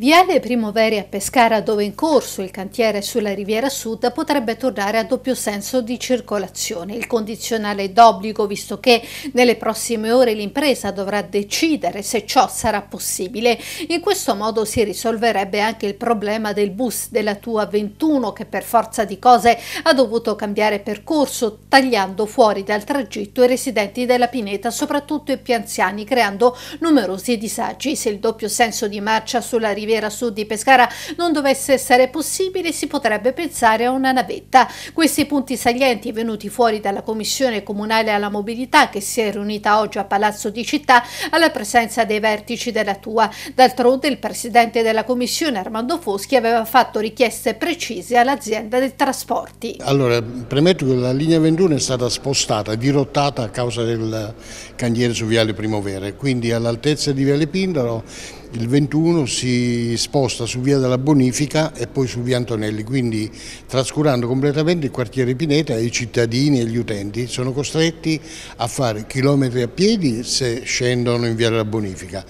Viale Primaveri a Pescara, dove in corso il cantiere sulla Riviera Sud, potrebbe tornare a doppio senso di circolazione. Il condizionale è d'obbligo, visto che nelle prossime ore l'impresa dovrà decidere se ciò sarà possibile. In questo modo si risolverebbe anche il problema del bus della Tua 21, che per forza di cose ha dovuto cambiare percorso, tagliando fuori dal tragitto i residenti della Pineta, soprattutto i più anziani, creando numerosi disagi. Se il doppio senso di marcia sulla Riviera Riviera Sud di Pescara non dovesse essere possibile si potrebbe pensare a una navetta. Questi punti salienti venuti fuori dalla Commissione Comunale alla Mobilità che si è riunita oggi a Palazzo di Città alla presenza dei vertici della Tua. D'altronde il Presidente della Commissione Armando Foschi aveva fatto richieste precise all'azienda dei trasporti. Allora, premetto che la linea 21 è stata spostata, dirottata a causa del cantiere su Viale Primovere, quindi all'altezza di Viale Pindaro il 21 si sposta su via della Bonifica e poi su via Antonelli, quindi trascurando completamente il quartiere Pineta e i cittadini e gli utenti sono costretti a fare chilometri a piedi se scendono in via della Bonifica.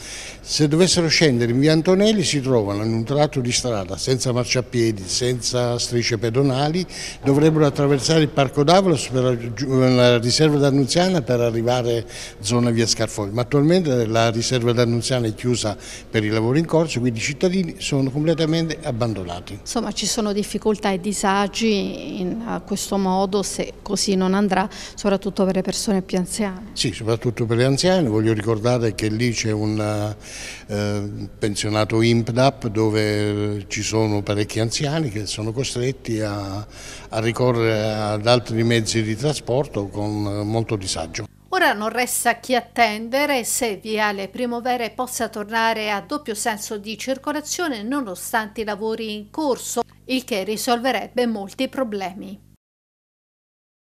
Se dovessero scendere in via Antonelli si trovano in un tratto di strada senza marciapiedi, senza strisce pedonali, dovrebbero attraversare il Parco Davalos per la riserva d'Annunziana per arrivare zona via Scarfogli, ma attualmente la riserva d'Annunziana è chiusa per i lavori in corso, quindi i cittadini sono completamente abbandonati. Insomma ci sono difficoltà e disagi in questo modo se così non andrà, soprattutto per le persone più anziane. Sì, soprattutto per le anziane, voglio ricordare che lì c'è un eh, pensionato IMPDAP dove eh, ci sono parecchi anziani che sono costretti a, a ricorrere ad altri mezzi di trasporto con eh, molto disagio. Ora non resta che attendere se Viale Primavere possa tornare a doppio senso di circolazione nonostante i lavori in corso, il che risolverebbe molti problemi.